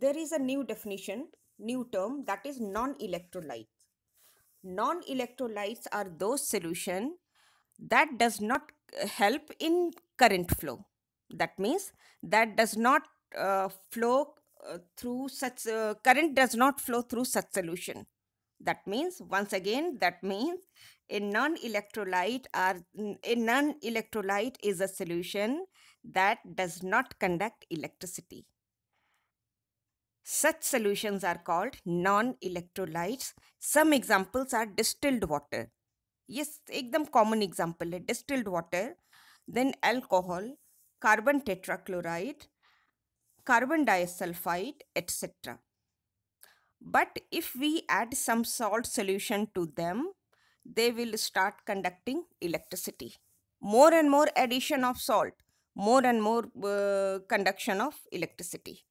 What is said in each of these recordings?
there is a new definition, new term that is non-electrolytes. Non-electrolytes are those solution that does not uh, help in current flow. That means that does not uh, flow uh, through such uh, current does not flow through such solution. That means once again that means a non-electrolyte or a non-electrolyte is a solution that does not conduct electricity such solutions are called non electrolytes. Some examples are distilled water. Yes, them common example है distilled water, then alcohol, carbon tetrachloride, carbon disulfide, etc. But if we add some salt solution to them, they will start conducting electricity. More and more addition of salt, more and more uh, conduction of electricity.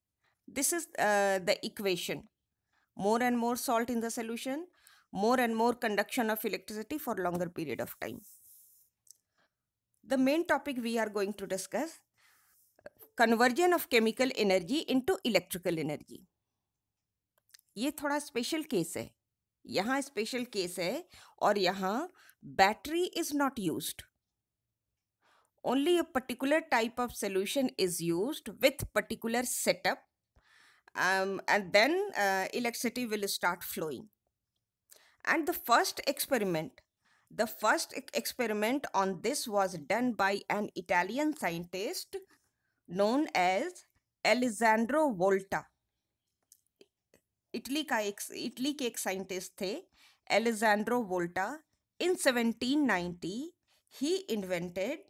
This is uh, the equation. More and more salt in the solution, more and more conduction of electricity for longer period of time. The main topic we are going to discuss, conversion of chemical energy into electrical energy. ये थोड़ा special case है यहाँ special case है और यहाँ battery is not used only a particular type of solution is used with particular setup um, and then uh, electricity will start flowing and the first experiment the first experiment on this was done by an italian scientist known as alessandro volta Italy का एक Italy के एक scientist थे Alessandro Volta in 1790 he invented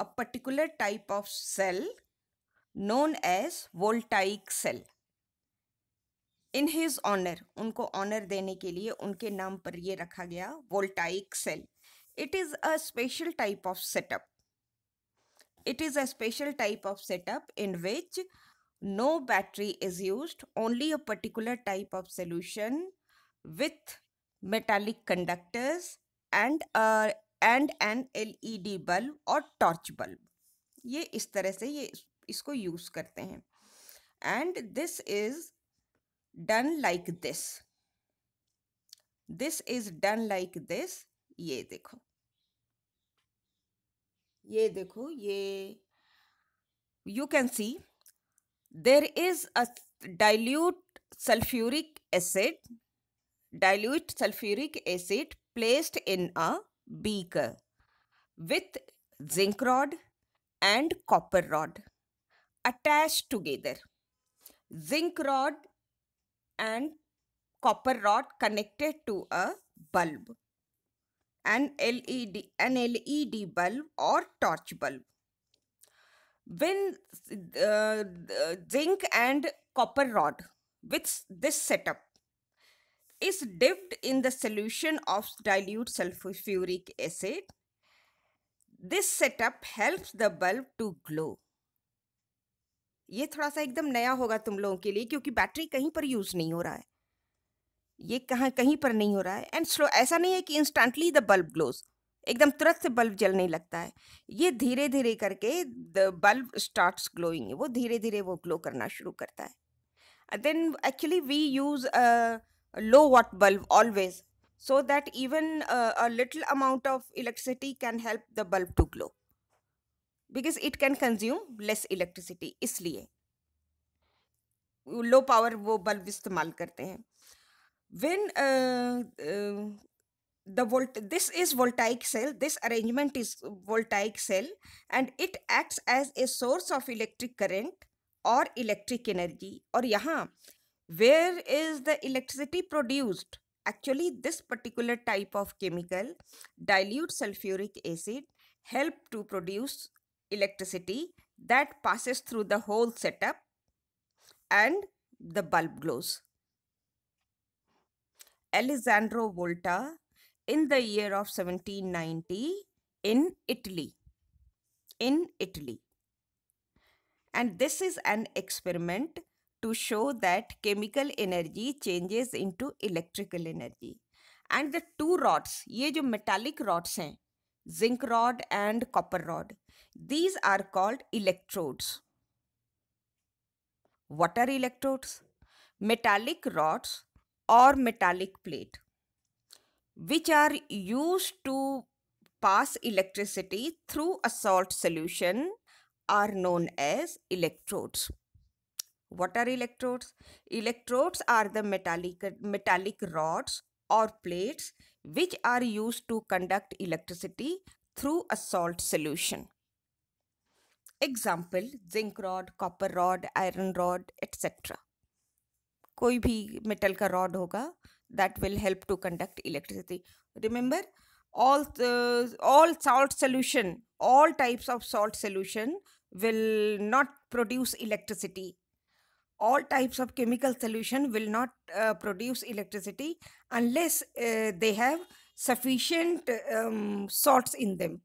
a particular type of cell known as voltaic cell in his honour उनको honour देने के लिए उनके नाम पर ये रखा गया voltaic cell it is a special type of setup it is a special type of setup in which no battery is use only a particular type of solution with metallic conductors and and an L E D bulb और torch bulb ये इस तरह से ये इसको use करते हैं and this is done like this this is done like this ये देखो ये देखो ये you can see there is a dilute sulfuric acid dilute sulfuric acid placed in a beaker with zinc rod and copper rod attached together zinc rod and copper rod connected to a bulb an led an led bulb or torch bulb when uh, zinc and copper rod with this setup is dipped in the solution of dilute sulfuric acid this setup helps the bulb to glow ये थोड़ा सा एकदम नया होगा तुम लोगों के लिए क्योंकि बैटरी कहीं पर यूज़ नहीं हो रहा है ये कहाँ कहीं पर नहीं हो रहा है एंड स्लो ऐसा नहीं है कि इंस्टेंटली द बल्ब ग्लोज एकदम तुरंत से बल्ब जलने लगता है ये धीरे धीरे करके द बल्ब स्टार्ट्स ग्लोइंग वो धीरे धीरे वो ग्लो करना शुरू करता है then actually we use low watt bulb always so that even little amount of electricity can help the bulb to glow because it can consume less electricity इसलिए low power वो बल्ब इस्तेमाल करते हैं when the volt this is voltaic cell this arrangement is voltaic cell and it acts as a source of electric current और electric energy और यहाँ where is the electricity produced actually this particular type of chemical dilute sulphuric acid help to produce electricity that passes through the whole setup and the bulb glows. Alessandro Volta in the year of 1790 in Italy. In Italy. And this is an experiment to show that chemical energy changes into electrical energy. And the two rods, these metallic rods zinc rod and copper rod, these are called electrodes. What are electrodes? Metallic rods or metallic plate which are used to pass electricity through a salt solution are known as electrodes. What are electrodes? Electrodes are the metallic, metallic rods or plates which are used to conduct electricity through a salt solution. Example zinc rod copper rod iron rod etcetera कोई भी metal का rod होगा that will help to conduct electricity remember all all salt solution all types of salt solution will not produce electricity all types of chemical solution will not produce electricity unless they have sufficient salt in them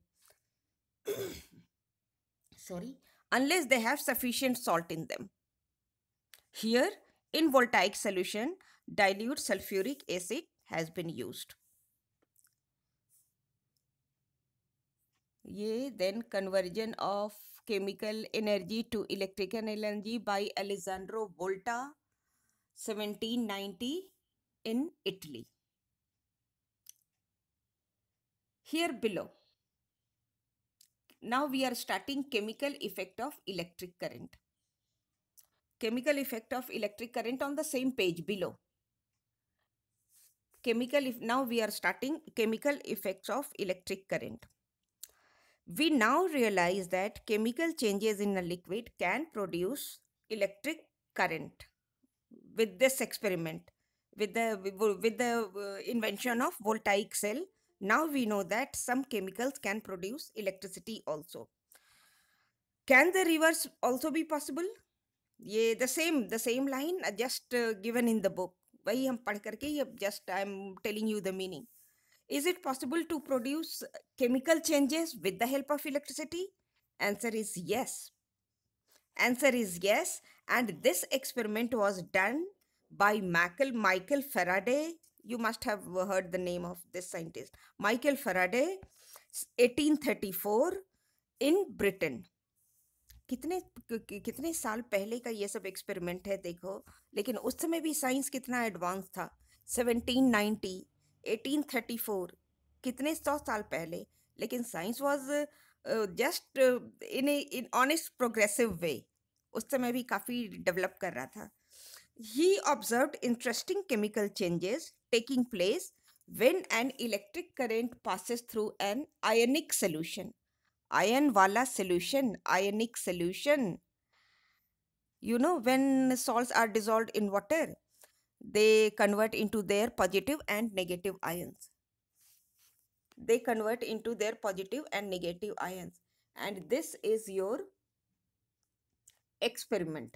sorry, unless they have sufficient salt in them. Here, in voltaic solution, dilute sulfuric acid has been used. Ye then conversion of chemical energy to electrical energy by Alessandro Volta 1790 in Italy. Here below, now we are starting chemical effect of electric current. Chemical effect of electric current on the same page below. Chemical if now we are starting chemical effects of electric current. We now realize that chemical changes in a liquid can produce electric current with this experiment with the with the uh, invention of voltaic cell now we know that some chemicals can produce electricity also. Can the reverse also be possible? ये the same the same line just given in the book वही हम पढ़ करके ये just I am telling you the meaning is it possible to produce chemical changes with the help of electricity answer is yes answer is yes and this experiment was done by Michael, Michael Faraday you must have heard the name of this scientist michael faraday 1834 in britain कितने कितने साल पहले का ये सब experiment है देखो लेकिन उस समय भी साइंस कितना एडवांस था 1790 1834 कितने सौ साल पहले लेकिन science was just in in honest progressive way उस समय भी काफ़ी डेवलप कर रहा था he observe interesting chemical changes taking place when an electric current passes through an ionic solution. Iron wala solution, ionic solution. You know, when salts are dissolved in water, they convert into their positive and negative ions. They convert into their positive and negative ions. And this is your experiment.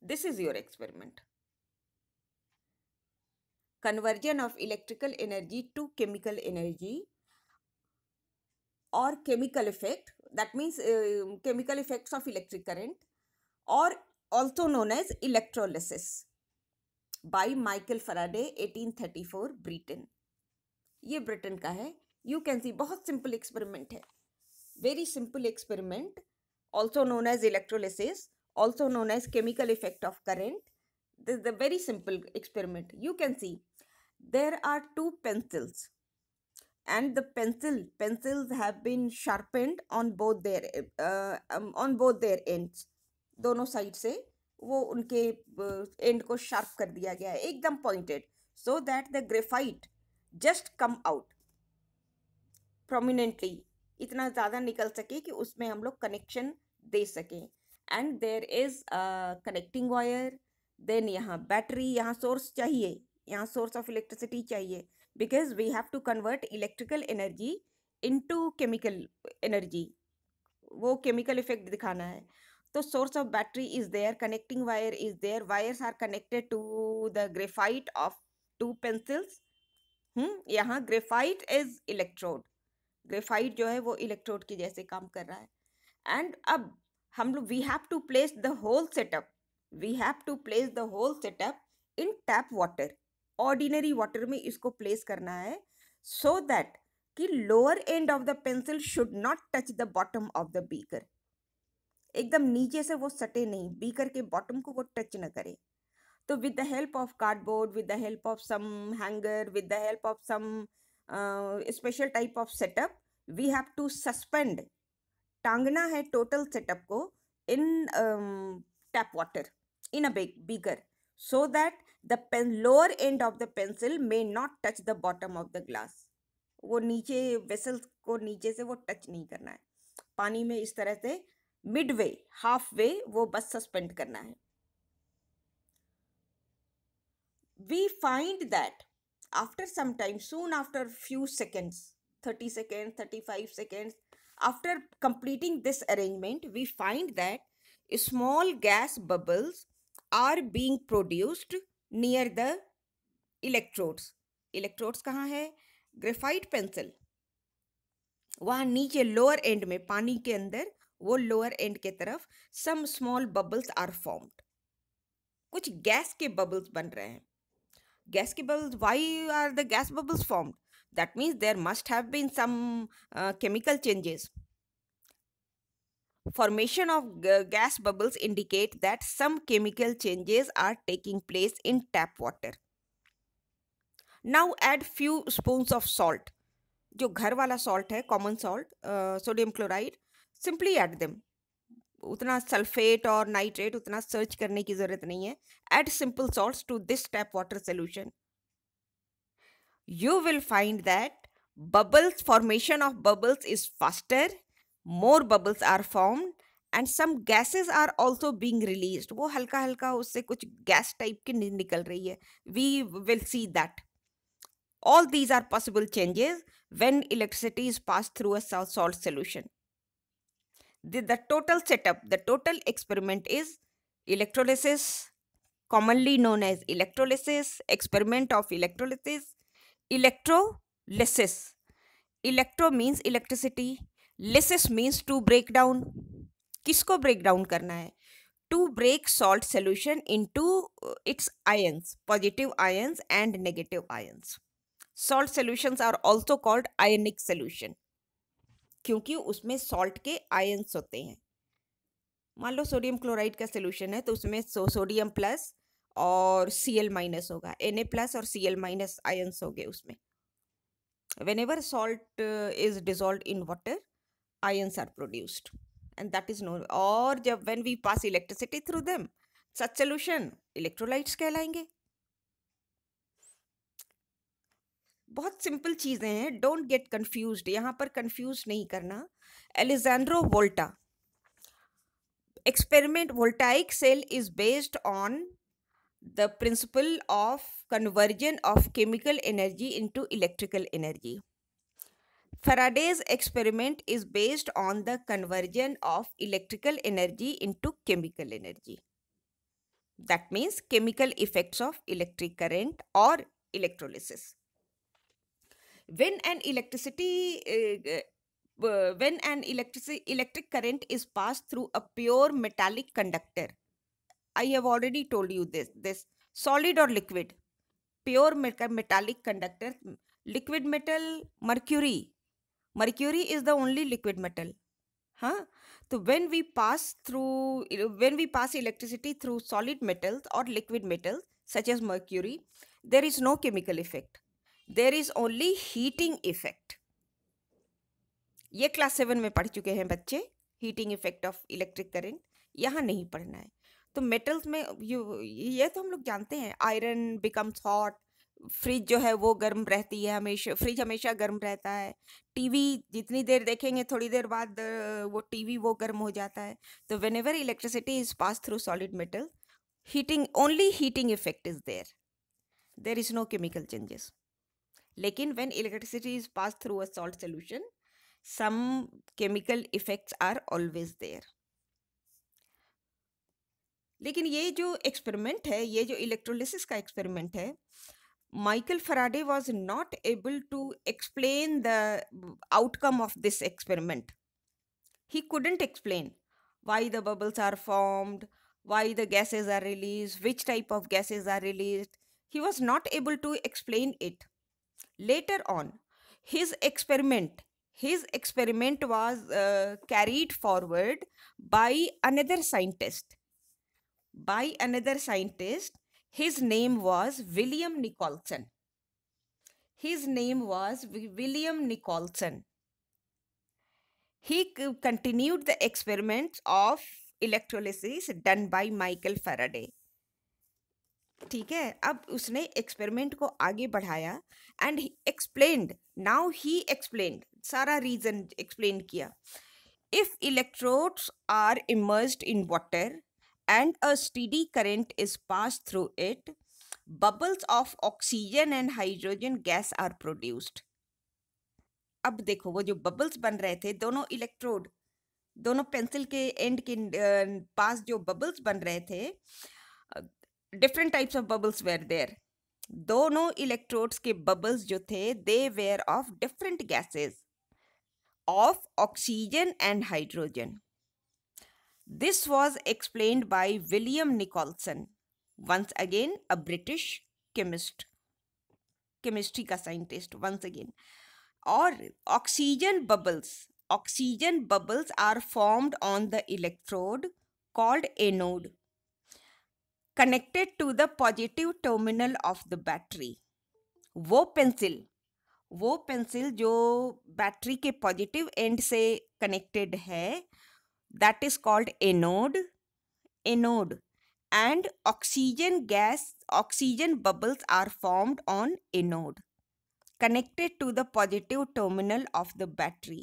This is your experiment. conversion of electrical energy to chemical energy or chemical effect that means uh, chemical effects of electric current or also known as electrolysis by Michael Faraday 1834 Britain ये Britain का है you can see बहुत simple experiment है very simple experiment also known as electrolysis also known as chemical effect of current this the very simple experiment you can see there are two pencils and the pencil pencils have been sharpened on both their uh, um, on both दोनों side से वो उनके and uh, को sharp कर दिया गया है एकदम pointed so that the graphite just come out prominently इतना ज़्यादा निकल सके कि उसमें हम लोग कनेक्शन दे सकें and there is connecting wire then यहाँ बैटरी यहाँ सोर्स चाहिए यहाँ सोर्स ऑफ इलेक्ट्रिसिटी चाहिए because we have to convert electrical energy into chemical energy वो केमिकल इफेक्ट दिखाना है तो source of battery is there connecting wire is there wires are connected to the graphite of two pencils यहाँ graphite is electrode graphite जो है वो electrode के जैसे काम कर रहा है एंड अब हम लोग we have to place the whole setup we have to place the whole setup in tap water ordinary water में इसको प्लेस करना है सो so दैट कि lower end of the pencil should not touch the bottom of the beaker एकदम नीचे से वो सटे नहीं बीकर के बॉटम को वो टच ना करे तो with the help of cardboard with the help of some hanger with the help of some special type of setup we have to suspend टांगना है टोटल सेटअप को in tap water in a beaker so that the pen lower end of the pencil may not touch the bottom of the glass वो नीचे vessel को नीचे से वो touch नहीं करना है पानी में इस तरह से मिड वे हाफ वे वो बस सस्पेंड करना है we find that after some time soon after few seconds 30 seconds 35 seconds after completing this arrangement we find that small gas bubbles are being produced near the electrodes electrodes कहाँ है graphite pencil वहाँ नीचे lower and में पानी के अंदर वो lower end के तरफ some small bubbles are formed कुछ गैस के बबल्स बन रहे हैं गैस के bubbles why are the gas bubbles formed that means there must have been some chemical changes Formation of gas bubbles indicate that some chemical changes are taking place in tap water. Now add few spoons of salt. जो घर वाला salt है common salt sodium chloride simply add them उतना sulphate और nitrate उतना search करने की ज़रूरत नहीं है add simple salt to this tap water solution you will find that bubbles formation of bubbles is faster more bubbles are formed and some gases are also being released. वो हल्का हल्का उससे कुछ गैस टाइप की निकल रही है we will see that all these are possible changes when electricity is pass through a salt solution the total setup the total experiment is electrolysis commonly known as electrolysis experiment of electrolysis electrolysis electro means electricity lysis means to break down किसको break down करना है to break salt solution into its ions positive ions and negative ions salt solutions are also called ionic solution क्योंकि उसमें salt के ions होते हैं मान लो सोडियम क्लोराइड का सोल्यूशन है तो उसमें सो, सोडियम प्लस और सी एल माइनस होगा एन ए प्लस और सी एल माइनस आयन्स होंगे उसमें when ever salt is dissolved in water ions are produced and that is known or जब when we pass electricity through them such solution electrolytes कहलाएंगे बहुत simple चीज़ें हैं don't get confuse यहाँ पर confuse नहीं करना Alessandro Volta experiment voltaic cell is based on the principle of conversion of chemical energy into electrical energy Faraday's experiment is based on the conversion of electrical energy into chemical energy. That means chemical effects of electric current or electrolysis. When an electricity uh, uh when an electric electric current is passed through a pure metallic conductor i have already told you this this solid or liquid pure metallic conductor liquid metal mercury mercury is the only liquid metal huh so when we pass through when we pass electricity through solid metals or liquid metals such as mercury there is no chemical effect there is only heating effect ये class seven में पढ़ चुके हैं बच्चे heating effect of electric current यहाँ नहीं पढ़ना है तो मेटल्स में यू ये तो हम लोग जानते हैं आयरन बिकम्स हॉट फ्रिज जो है वो गर्म रहती है हमेशा फ्रिज हमेशा गर्म रहता है टीवी जितनी देर देखेंगे थोड़ी देर बाद वो टीवी वो गर्म हो जाता है तो whenever electricity is pass through solid metal heating only heating effect is there there is no chemical changes लेकिन when electricity is pass through a salt solution some chemical effects are always there लेकिन ये जो experiment है ये जो electrolysis का experiment है Michael Faraday was not able to explain the outcome of this experiment. He couldn't explain why the bubbles are formed, why the gases are released, which type of gases are released. He was not able to explain it. Later on, his experiment, his experiment was uh, carried forward by another scientist. By another scientist his name was William Nicholson. His name was William Nicholson. He continued the experiments of electrolysis done by Michael Faraday. ठीक है अब उसने experiment को आगे बढ़ाया and explained now he explained सारा reason explain किया if electrodes are immersed in water and a steady current is passed through it, bubbles of oxygen and hydrogen gas are produced. अब देखो वो जो बबल्स बन रहे थे दोनों इलेक्ट्रोड दोनों पेंसिल के एंड के अं, पास जो बबल्स बन रहे थे different types of bubbles were there दोनों इलेक्ट्रोड्स के बबल्स जो थे they were of different gases of oxygen and hydrogen This was explained by William Nicholson, once again a British chemist, chemistry ka scientist once again. Or oxygen bubbles. Oxygen bubbles are formed on the electrode called anode connected to the positive terminal of the battery. वो pencil, वो pencil जो battery के positive end से connected है that is called anode anode and oxygen gas oxygen bubbles are formed on anode connected to the positive terminal of the battery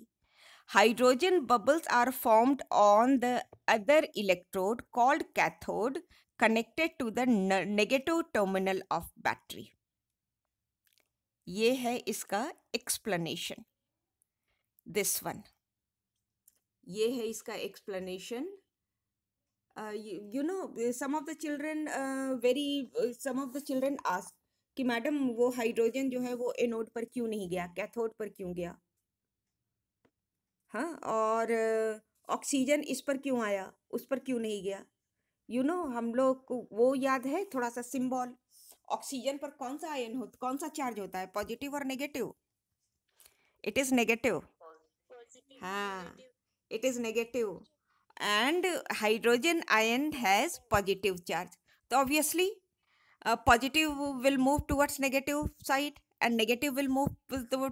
hydrogen bubbles are formed on the other electrode called cathode connected to the negative terminal of battery ये है इसका explanation, this one. ये है इसका explanation you know some of the children very some of the children ask कि madam वो hydrogen जो है वो एनोड पर क्यों नहीं गया कैथोड पर क्यों गया हाँ और ऑक्सीजन uh, इस पर क्यों आया उस पर क्यों नहीं गया यू you नो know, हम लोग को वो याद है थोड़ा सा सिम्बॉल ऑक्सीजन पर कौन सा आयन हो कौन सा चार्ज होता है पॉजिटिव और नेगेटिव इट इज़ नेगेटिव हाँ it is negative and hydrogen ion has positive charge so obviously a positive will move towards negative side and negative will move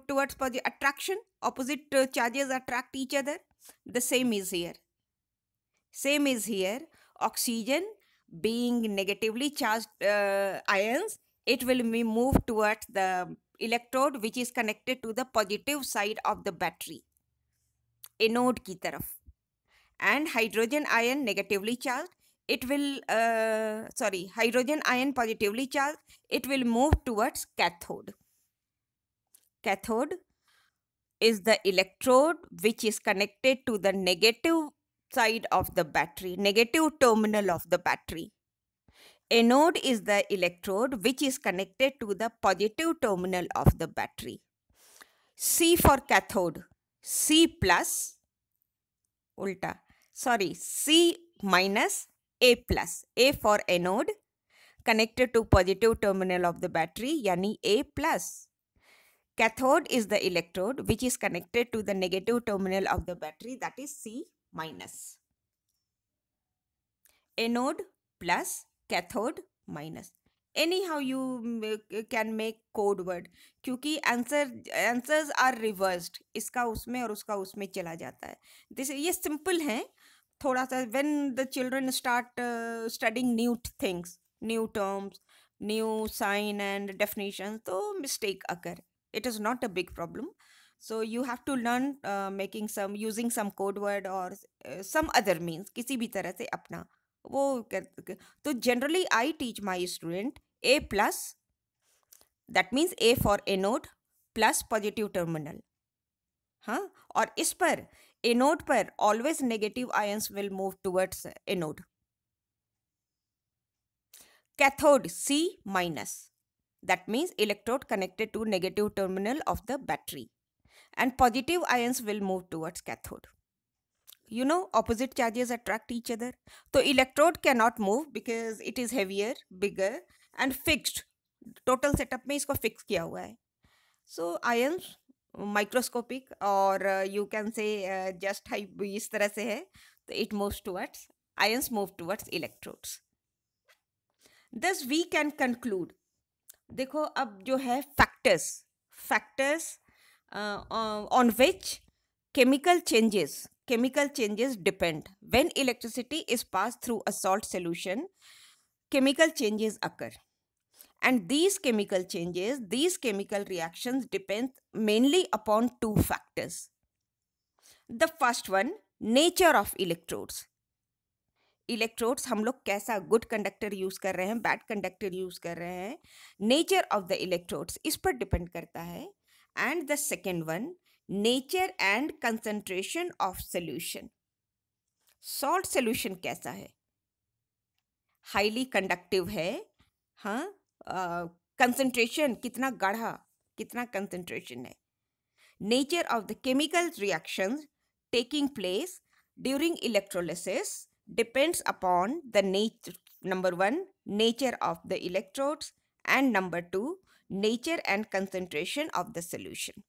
towards positive attraction opposite uh, charges attract each other the same is here same is here oxygen being negatively charged uh, ions it will be moved towards the electrode which is connected to the positive side of the battery anode की तरफ and hydrogen ion negatively charge it will uh, sorry hydrogen ion positively charged it will move towards cathode cathode is the electrode which is connected to the negative side of the battery negative terminal of the battery anode is the electrode which is connected to the positive terminal of the battery c for cathode C plus उल्टा sorry C minus A plus. A for anode connected to positive terminal of the battery yani A plus. Cathode is the electrode which is connected to the negative terminal of the battery that is C minus. Anode plus cathode minus. Anyhow you can make code word क्योंकि answer answers are reversed इसका उसमें और उसका उसमें चला जाता है this ये सिंपल हैं थोड़ा सा when the children start studying new things new terms new sign and definition तो mistake occur it is not a big problem so you have to learn making some using some code word और some other means किसी भी तरह से अपना वो तो generally I teach my student A plus that means A for anode plus positive terminal हाँ और इस पर एनोड पर always negative ions will move towards anode cathode C minus that means electrode connected to negative terminal of the battery and positive ions will move towards cathode you know opposite charges attract each other तो electrode can not move because it is heavier bigger and fixed total setup में इसको fix किया हुआ है so ions microscopic और you can say just high इस तरह से है तो it move towards ions move towards electrodes thus we can conclude देखो अब जो है factors factors on which chemical changes chemical changes depend. When electricity is passed through a salt solution, chemical changes occur. And these chemical changes, these chemical reactions depend mainly upon two factors. The first one, nature of electrodes. Electrodes हम लोग कैसा good conductor use कर रहे हैं bad conductor use कर रहे हैं nature of the electrodes इस पर डिपेंड करता है and the second one nature and concentration of solution salt solution कैसा है हाईली कंडक्टिव है हाँ कंसंट्रेशन कितना गाढ़ा कितना कंसंट्रेशन है nature of the chemical reaction taking place during electrolysis depends upon the nature number one nature of the electrodes and number two nature and concentration of the solution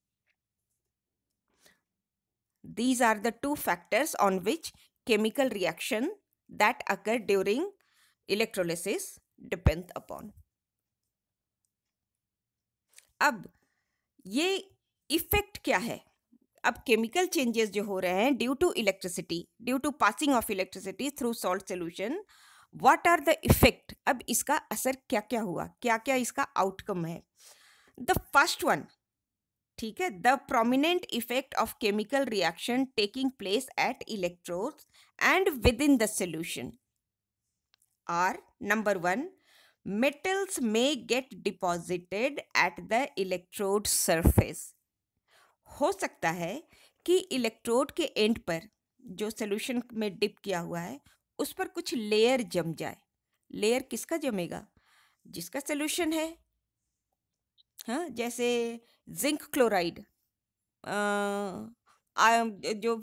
These are the two factors on which chemical reaction that occur during electrolysis depend upon अब ये effect क्या है अब chemical changes जो हो रहे हैं due to electricity due to passing of electricity through salt solution what are the effect अब इसका असर क्या क्या हुआ क्या क्या इसका आउटकम है द फर्स्ट वन ठीक है the prominent effect of chemical reaction taking place at electrode and with in the solution are number one metals may get deposited at the electrode surface हो सकता है कि इलेक्ट्रोड के and पर जो solution में डिप किया हुआ है उस पर कुछ लेयर जम जाए लेयर किसका जमेगा जिसका सोल्यूशन है हाँ जैसे जिंक क्लोराइड जो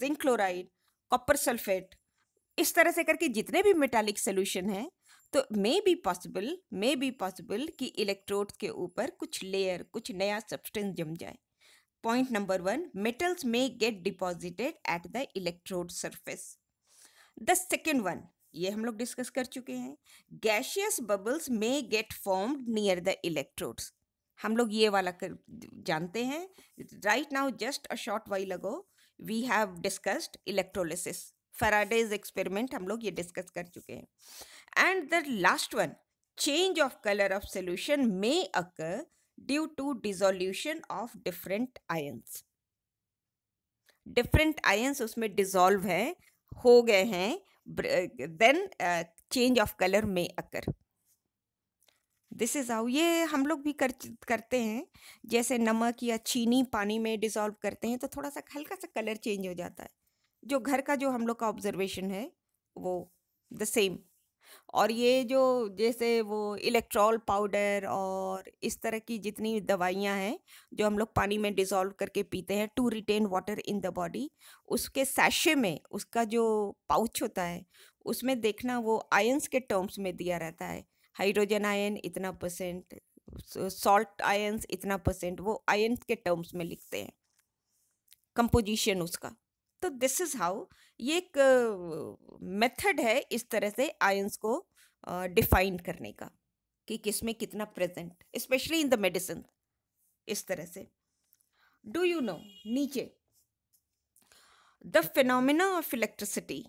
जिंक क्लोराइड कॉपर सल्फेट इस तरह से करके जितने भी मेटालिक सोल्यूशन हैं तो may be possible may be possible कि इलेक्ट्रोड के ऊपर कुछ लेयर कुछ नया सब्सटेंस जम जाए point number one metals may get deposited at the electrode surface the second one ये हम लोग डिस्कस कर चुके हैं gaseous bubbles may get formed near the electrodes हम लोग ये वाला कर जानते हैं right now just a short while ago we have discussed electrolysis Faraday's experiment हम लोग ये डिस्कस कर चुके हैं and the last one change of colour of solution may occur due to dissolution of different ions different ions उसमें dissolve हैं हो गए हैं then change of colour may occur this is how ये हम लोग भी कर करते हैं जैसे नमक या चीनी पानी में डिज़ोल्व करते हैं तो थोड़ा सा हल्का सा कलर चेंज हो जाता है जो घर का जो हम लोग का ऑब्जर्वेशन है वो द सेम और ये जो जैसे वो इलेक्ट्रॉल पाउडर और इस तरह की जितनी दवाइयाँ हैं जो हम लोग पानी में डिज़ोल्व करके पीते हैं to retain water in the body उसके सैशे में उसका जो पाउच होता है उसमें देखना वो आयंस के टर्म्स में दिया रहता है हाइड्रोजन आयन इतना परसेंट सॉल्ट आयन्स इतना परसेंट वो आयन के टर्म्स में लिखते हैं कंपोजिशन उसका तो दिस इज़ हाउ ये एक मेथड है इस तरह से आयन्स को डिफाइन करने का कि किस में कितना present specially in the medicine इस तरह से डू यू नो नीचे the phenomena of electricity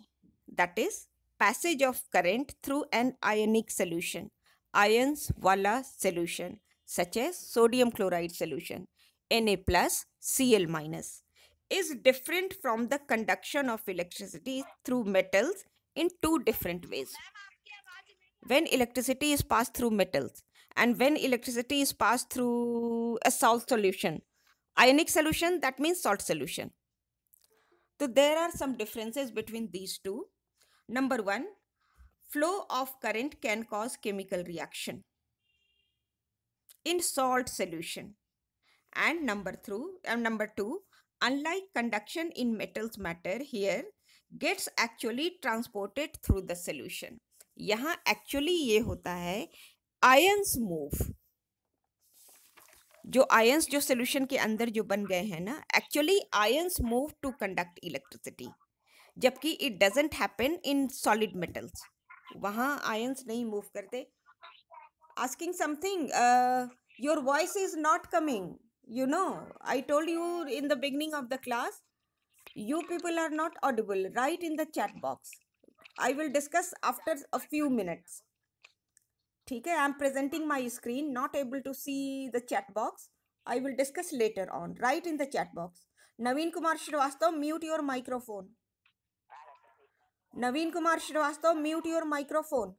that is passage of current through an ionic solution, ions Walla solution, such as sodium chloride solution, Na plus Cl minus, is different from the conduction of electricity through metals in two different ways. When electricity is passed through metals and when electricity is passed through a salt solution, ionic solution, that means salt solution. So there are some differences between these two. Number one, flow of current can cause chemical reaction in salt solution. And number, through, uh, number two, unlike conduction in metals matter here gets actually transported through the solution. यहाँ actually ये होता है ions move. जो ions जो solution के अंदर जो बन गए हैं ना actually ions move to conduct electricity जबकि it doesn't happen in solid metals वहाँ आयंस नहीं मूव करते asking something your voice is not coming you know I told you in the beginning of the class you people are not audible right in the chat box I will discuss after a few minutes ठीक है I am presenting my screen not able to see the chat box I will discuss later on right in the chat box Naveen Kumar Srivastava mute your microphone Naveen Kumar Srivastava mute your microphone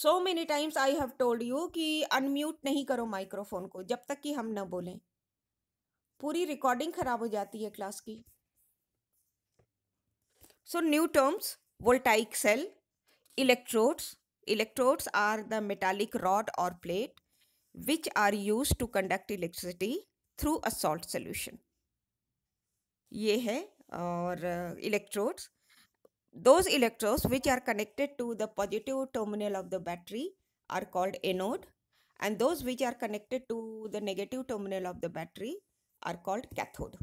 so many times I have told you कि unmute नहीं करो microphone को जब तक कि हम न बोलें पूरी रिकॉर्डिंग खराब हो जाती है क्लास की so new terms voltaic cell electrodes electrodes are the metallic rod और plate which are use to conduct electricity through a salt solution ये है और electrodes those electrodes which are connected to the positive terminal of the battery are called anode and those which are connected to the negative terminal of the battery are called cathode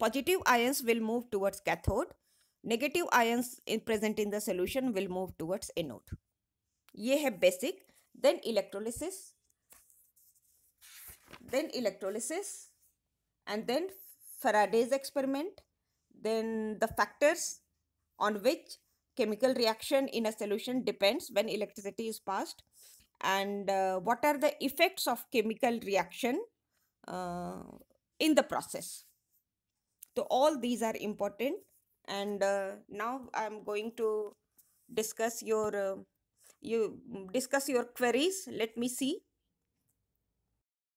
positive ions will move towards cathode negative ions in present in the solution will move towards anode ये है basic then electrolysis then electrolysis and then Faraday's experiment, then the factors on which chemical reaction in a solution depends when electricity is passed and uh, what are the effects of chemical reaction uh, in the process. So all these are important and uh, now I'm going to discuss your uh, you discuss your queries. Let me see.